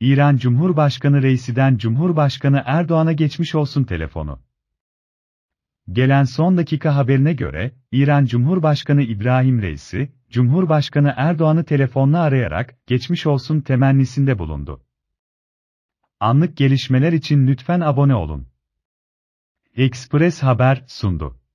İran Cumhurbaşkanı Reisi'den Cumhurbaşkanı Erdoğan'a geçmiş olsun telefonu. Gelen son dakika haberine göre, İran Cumhurbaşkanı İbrahim Reisi, Cumhurbaşkanı Erdoğan'ı telefonla arayarak geçmiş olsun temennisinde bulundu. Anlık gelişmeler için lütfen abone olun. Express Haber sundu.